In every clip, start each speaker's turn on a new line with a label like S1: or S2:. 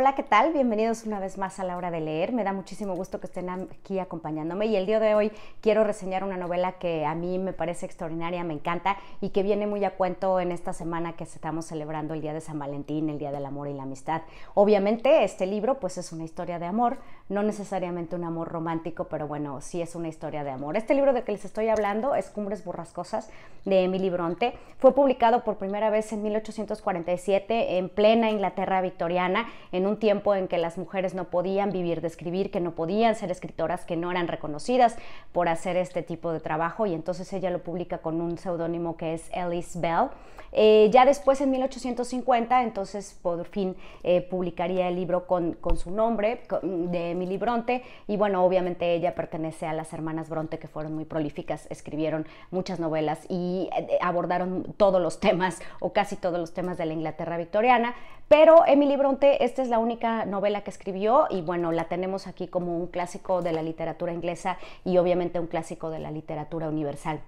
S1: Hola, ¿qué tal? Bienvenidos una vez más a la hora de leer. Me da muchísimo gusto que estén aquí acompañándome y el día de hoy quiero reseñar una novela que a mí me parece extraordinaria, me encanta y que viene muy a cuento en esta semana que estamos celebrando el Día de San Valentín, el Día del Amor y la Amistad. Obviamente este libro pues es una historia de amor, no necesariamente un amor romántico, pero bueno, sí es una historia de amor. Este libro de que les estoy hablando es Cumbres Borrascosas de Emily Bronte. Fue publicado por primera vez en 1847 en plena Inglaterra victoriana en un tiempo en que las mujeres no podían vivir de escribir, que no podían ser escritoras, que no eran reconocidas por hacer este tipo de trabajo y entonces ella lo publica con un seudónimo que es Ellis Bell. Eh, ya después, en 1850, entonces por fin eh, publicaría el libro con, su nombre, de Emily Bronte, y bueno, obviamente ella pertenece a las hermanas Bronte que fueron muy prolíficas, escribieron muchas novelas y eh, abordaron todos los temas o casi todos los temas de la Inglaterra victoriana, pero Emily Bronte, esta es la única novela que escribió y bueno, la tenemos aquí como un clásico de la literatura inglesa y obviamente un clásico de la literatura universal.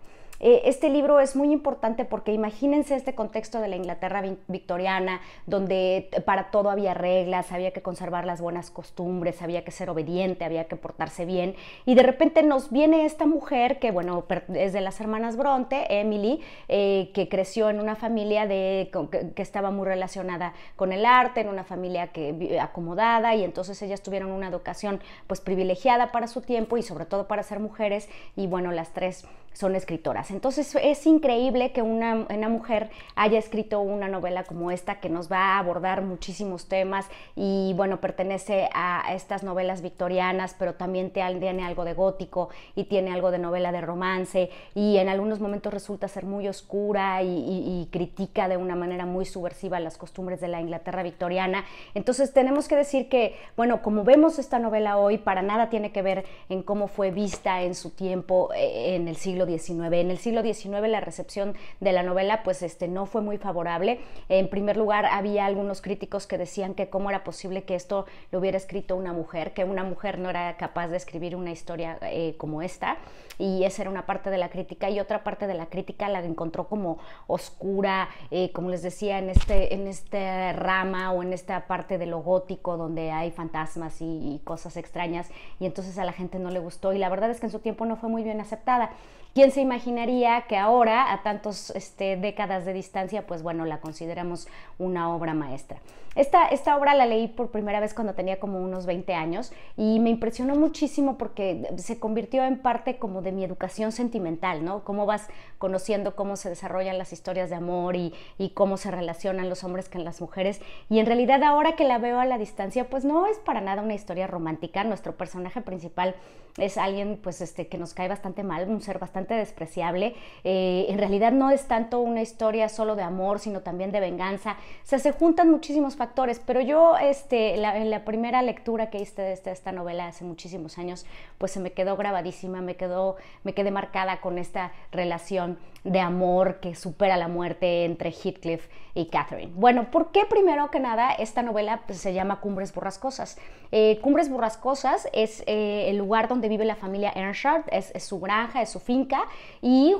S1: Eh, este libro es muy importante porque imagínense este contexto de la Inglaterra victoriana, donde para todo había reglas, había que conservar las buenas costumbres, había que ser obediente, había que portarse bien. Y de repente nos viene esta mujer que, bueno, es de las hermanas Bronte, Emily, eh, que creció en una familia que estaba muy relacionada con el arte, en una familia que, acomodada, y entonces ellas tuvieron una educación pues privilegiada para su tiempo y sobre todo para ser mujeres. Y bueno, las tres son escritoras. Entonces es increíble que una, una, mujer haya escrito una novela como esta que nos va a abordar muchísimos temas y bueno, pertenece a estas novelas victorianas, pero también tiene algo de gótico y tiene algo de novela de romance y en algunos momentos resulta ser muy oscura y, y critica de una manera muy subversiva las costumbres de la Inglaterra victoriana. Entonces tenemos que decir que, bueno, como vemos esta novela hoy, para nada tiene que ver en cómo fue vista en su tiempo eh, en el siglo 19 En el siglo XIX la recepción de la novela pues este, no fue muy favorable. En primer lugar había algunos críticos que decían que cómo era posible que esto lo hubiera escrito una mujer, que una mujer no era capaz de escribir una historia eh, como esta. Y esa era una parte de la crítica y otra parte de la crítica la encontró como oscura, eh, como les decía, en este, en esta rama o en esta parte de lo gótico donde hay fantasmas y cosas extrañas y entonces a la gente no le gustó y la verdad es que en su tiempo no fue muy bien aceptada. ¿Quién se imaginaría que ahora, a tantos este, décadas de distancia, pues bueno, la consideramos una obra maestra? Esta, esta obra la leí por primera vez cuando tenía como unos 20 años y me impresionó muchísimo porque se convirtió en parte como de mi educación sentimental, ¿no? Cómo vas conociendo cómo se desarrollan las historias de amor y, y cómo se relacionan los hombres con las mujeres. Y en realidad ahora que la veo a la distancia, pues no es para nada una historia romántica. Nuestro personaje principal es alguien pues este, que nos cae bastante mal, un ser bastante despreciable. Eh, en realidad no es tanto una historia solo de amor, sino también de venganza. O sea, se juntan muchísimos factores, pero yo este, en la primera lectura que hice de este, esta, novela hace muchísimos años, pues se me quedó grabadísima, me, quedó, me quedé marcada con esta relación de amor que supera la muerte entre Heathcliff y Catherine. Bueno, ¿por qué primero que nada esta novela pues, se llama Cumbres Borrascosas? Eh, Cumbres Borrascosas es eh, el lugar donde vive la familia Earnshardt, es, es su granja, es su finca, y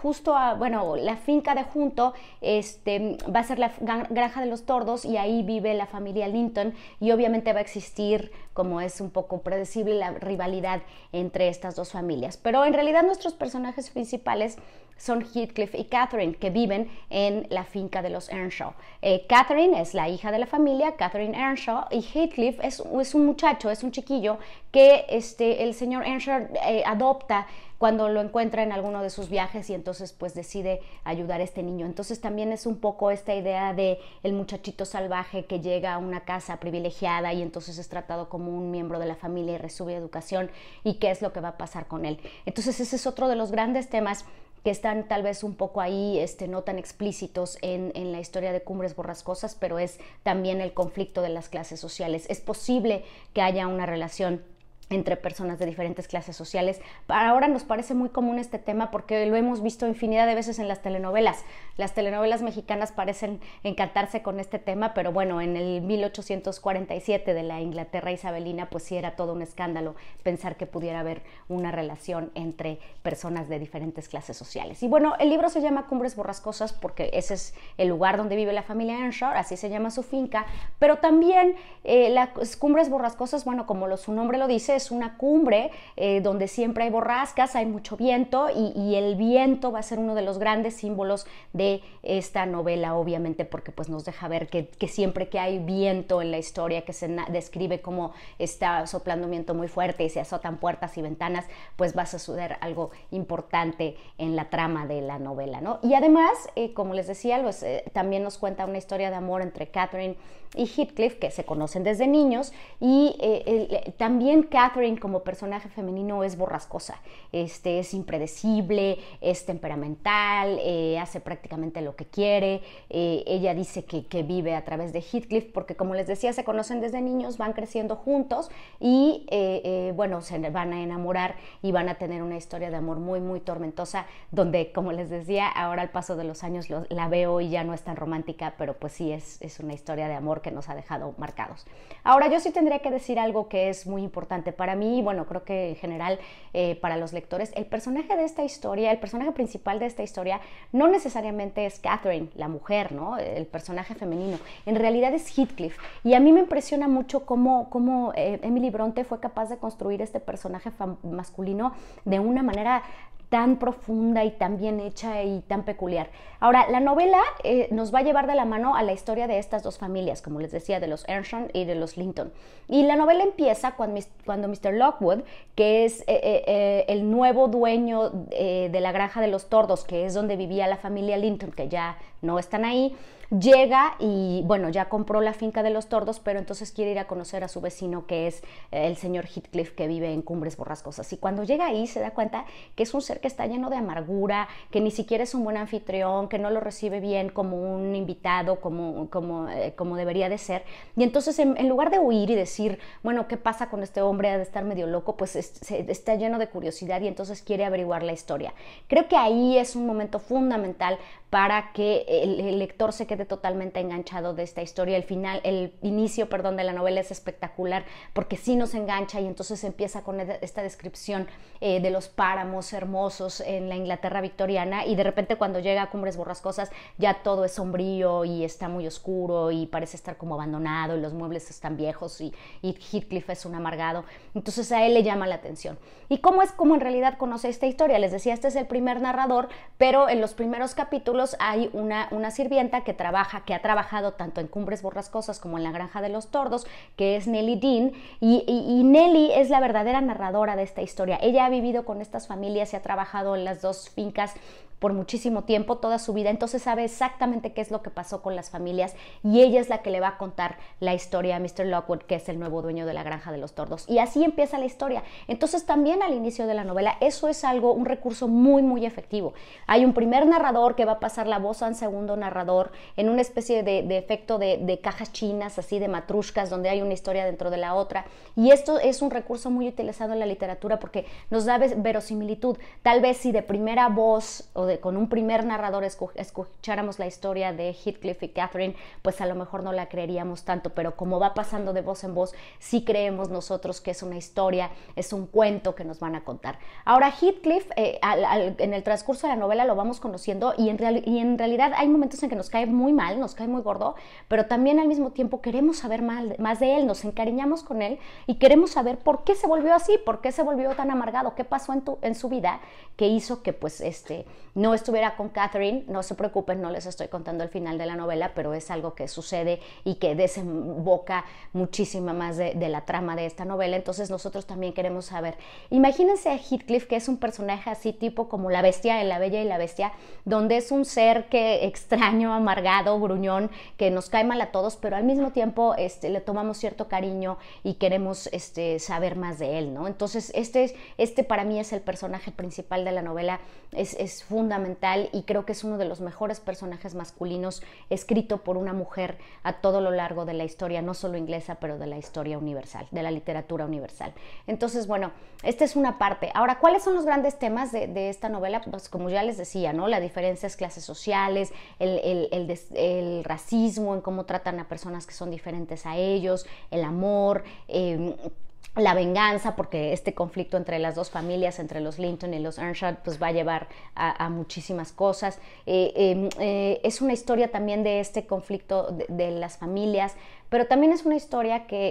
S1: justo a, bueno, la finca de junto este, va a ser la granja de los tordos y ahí vive la familia Linton y obviamente va a existir, como es un poco predecible, la rivalidad entre estas dos familias. Pero en realidad nuestros personajes principales son Heathcliff y Catherine, que viven en la finca de los Earnshaw. Eh, Catherine es la hija de la familia, Catherine Earnshaw, y Heathcliff es, un muchacho, es un chiquillo que este, el señor Earnshaw eh, adopta cuando lo encuentra en alguno de sus viajes y entonces pues decide ayudar a este niño. Entonces también es un poco esta idea de el muchachito salvaje que llega a una casa privilegiada y entonces es tratado como un miembro de la familia y recibe educación y qué es lo que va a pasar con él. Entonces ese es otro de los grandes temas que están tal vez un poco ahí, este, no tan explícitos en, en, la historia de Cumbres Borrascosas, pero es también el conflicto de las clases sociales. Es posible que haya una relación entre personas de diferentes clases sociales. Para ahora nos parece muy común este tema porque lo hemos visto infinidad de veces en las telenovelas. Las telenovelas mexicanas parecen encantarse con este tema, pero bueno, en el 1847 de la Inglaterra isabelina, pues sí era todo un escándalo pensar que pudiera haber una relación entre personas de diferentes clases sociales. Y bueno, el libro se llama Cumbres Borrascosas porque ese es el lugar donde vive la familia Earnshaw, así se llama su finca, pero también eh, las pues, Cumbres Borrascosas, bueno, como su nombre lo dice, es una cumbre eh, donde siempre hay borrascas, hay mucho viento y, el viento va a ser uno de los grandes símbolos de esta novela, obviamente, porque pues nos deja ver que, siempre que hay viento en la historia, que se describe como está soplando viento muy fuerte y se azotan puertas y ventanas, pues va a suceder algo importante en la trama de la novela, Y además, eh, como les decía, pues, eh, también nos cuenta una historia de amor entre Catherine y Heathcliff, que se conocen desde niños, y también Catherine Catherine como personaje femenino es borrascosa, este, es impredecible, es temperamental, eh, hace prácticamente lo que quiere. Eh, ella dice que, vive a través de Heathcliff porque, como les decía, se conocen desde niños, van creciendo juntos y, eh, bueno, se van a enamorar y van a tener una historia de amor muy, muy tormentosa donde, como les decía, ahora al paso de los años la veo y ya no es tan romántica, pero pues sí es, es una historia de amor que nos ha dejado marcados. Ahora, yo sí tendría que decir algo que es muy importante para mí, bueno, creo que en general eh, para los lectores, el personaje de esta historia, el personaje principal de esta historia, no necesariamente es Catherine, la mujer, ¿no? El personaje femenino. En realidad es Heathcliff. Y a mí me impresiona mucho cómo, cómo eh, Emily Bronte fue capaz de construir este personaje masculino de una manera tan profunda y tan bien hecha y tan peculiar. Ahora, la novela eh, nos va a llevar de la mano a la historia de estas dos familias, como les decía, de los Earnshaw y de los Linton. Y la novela empieza cuando, cuando Mr. Lockwood, que es eh, eh, el nuevo dueño de la granja de los tordos, que es donde vivía la familia Linton, que ya no están ahí. Llega y bueno, ya compró la finca de los tordos, pero entonces quiere ir a conocer a su vecino que es eh, el señor Heathcliff que vive en Cumbres Borrascosas. Y cuando llega ahí se da cuenta que es un ser que está lleno de amargura, que ni siquiera es un buen anfitrión, que no lo recibe bien como un invitado, como, como, eh, como debería de ser. Y entonces en, lugar de huir y decir, bueno, ¿qué pasa con este hombre? Ha de estar medio loco, pues está lleno de curiosidad y entonces quiere averiguar la historia. Creo que ahí es un momento fundamental para que el, lector se quede totalmente enganchado de esta historia. El final, el inicio, perdón, de la novela es espectacular porque sí nos engancha y entonces empieza con esta descripción eh, de los páramos hermosos en la Inglaterra victoriana y de repente cuando llega a Cumbres Borrascosas ya todo es sombrío y está muy oscuro y parece estar como abandonado y los muebles están viejos y, y Heathcliff es un amargado. Entonces a él le llama la atención. ¿Y cómo es como en realidad conoce esta historia? Les decía, este es el primer narrador, pero en los primeros capítulos hay una una, sirvienta que trabaja, que ha trabajado tanto en Cumbres Borrascosas como en La Granja de los Tordos, que es Nelly Dean, y Nelly es la verdadera narradora de esta historia. Ella ha vivido con estas familias y ha trabajado en las dos fincas por muchísimo tiempo, toda su vida, entonces sabe exactamente qué es lo que pasó con las familias y ella es la que le va a contar la historia a Mr. Lockwood, que es el nuevo dueño de la granja de los tordos. Y así empieza la historia. Entonces también al inicio de la novela, eso es algo, un recurso muy, muy efectivo. Hay un primer narrador que va a pasar la voz a un segundo narrador en una especie de, efecto de, cajas chinas, así de matruscas donde hay una historia dentro de la otra. Y esto es un recurso muy utilizado en la literatura porque nos da verosimilitud. Tal vez si de primera voz con un primer narrador escucháramos la historia de Heathcliff y Catherine, pues a lo mejor no la creeríamos tanto, pero como va pasando de voz en voz, sí creemos nosotros que es una historia, es un cuento que nos van a contar. Ahora, Heathcliff, eh, en el transcurso de la novela lo vamos conociendo y en, realidad hay momentos en que nos cae muy mal, nos cae muy gordo, pero también al mismo tiempo queremos saber más, de él, nos encariñamos con él y queremos saber por qué se volvió así, por qué se volvió tan amargado, qué pasó en su vida que hizo que pues este no estuviera con Catherine, no se preocupen, no les estoy contando el final de la novela, pero es algo que sucede y que desemboca muchísima más de, la trama de esta novela, entonces nosotros también queremos saber. Imagínense a Heathcliff, que es un personaje así tipo como la bestia en La Bella y la Bestia, donde es un ser que extraño, amargado, gruñón, que nos cae mal a todos, pero al mismo tiempo este, le tomamos cierto cariño y queremos este, saber más de él, ¿no? Entonces, este, este para mí es el personaje principal de la novela, es fundamental fundamental y creo que es uno de los mejores personajes masculinos escrito por una mujer a todo lo largo de la historia, no solo inglesa, pero de la historia universal, de la literatura universal. Entonces, bueno, esta es una parte. Ahora, ¿cuáles son los grandes temas de, esta novela? Pues como ya les decía, ¿no? La diferencia clases sociales, el, el, racismo, en cómo tratan a personas que son diferentes a ellos, el amor. Em, la venganza, porque este conflicto entre las dos familias, entre los Linton y los Earnshaw, pues va a llevar a, muchísimas cosas. Eh, eh, eh, es una historia también de este conflicto de las familias, pero también es una historia que,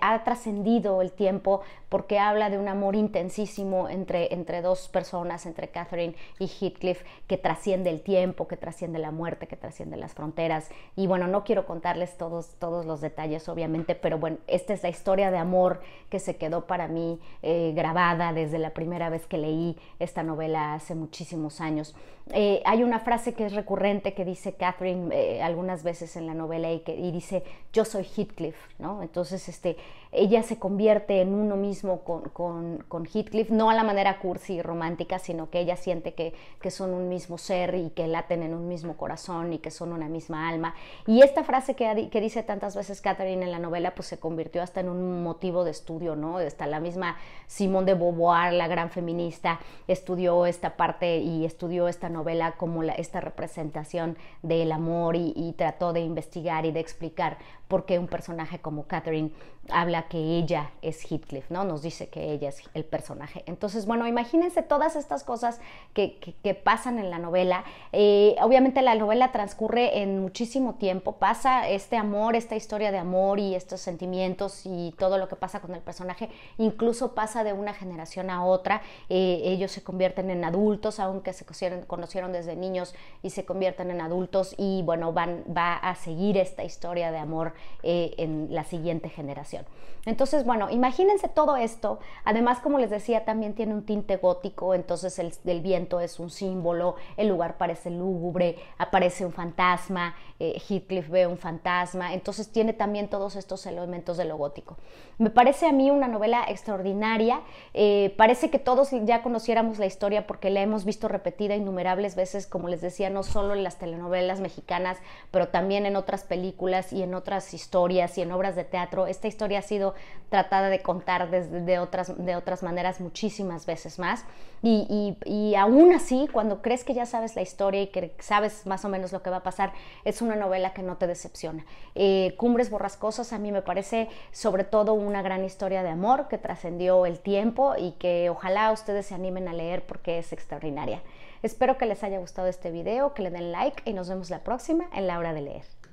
S1: ha trascendido el tiempo porque habla de un amor intensísimo entre, entre dos personas, entre Catherine y Heathcliff, que trasciende el tiempo, que trasciende la muerte, que trasciende las fronteras. Y bueno, no quiero contarles todos, todos los detalles, obviamente, pero bueno, esta es la historia de amor que se quedó para mí eh, grabada desde la primera vez que leí esta novela hace muchísimos años. Eh, hay una frase que es recurrente que dice Catherine eh, algunas veces en la novela y que y dice, yo soy Heathcliff, ¿no? Entonces, este, ella se convierte en uno mismo con, con, Heathcliff, no a la manera cursi y romántica, sino que ella siente que, son un mismo ser y que laten en un mismo corazón y que son una misma alma. Y esta frase que, que dice tantas veces Catherine en la novela, pues se convirtió hasta en un motivo de estudio, ¿no? Está la misma Simone de Beauvoir, la gran feminista, estudió esta parte y estudió esta novela como esta representación del amor y, y trató de investigar y de explicar por porque un personaje como Catherine habla que ella es Heathcliff, ¿no? Nos dice que ella es el personaje. Entonces, bueno, imagínense todas estas cosas que, pasan en la novela. Eh, obviamente la novela transcurre en muchísimo tiempo, pasa este amor, esta historia de amor y estos sentimientos y todo lo que pasa con el personaje, incluso pasa de una generación a otra. Eh, ellos se convierten en adultos, aunque se conocieron, desde niños y se convierten en adultos y bueno, van, va a seguir esta historia de amor eh, en la siguiente generación. Entonces, bueno, imagínense todo esto. Además, como les decía, también tiene un tinte gótico, entonces el, viento es un símbolo, el lugar parece lúgubre, aparece un fantasma, eh, Heathcliff ve un fantasma, entonces tiene también todos estos elementos de lo gótico. Me parece a mí una novela extraordinaria, eh, parece que todos ya conociéramos la historia porque la hemos visto repetida innumerables veces, como les decía, no solo en las telenovelas mexicanas, pero también en otras películas y en otras historias historias y en obras de teatro. Esta historia ha sido tratada de contar desde, de, otras, de otras maneras muchísimas veces más. Y, aún así, cuando crees que ya sabes la historia y que sabes más o menos lo que va a pasar, es una novela que no te decepciona. Eh, Cumbres Borrascosas a mí me parece sobre todo una gran historia de amor que trascendió el tiempo y que ojalá ustedes se animen a leer porque es extraordinaria. Espero que les haya gustado este video, que le den like y nos vemos la próxima en la hora de leer.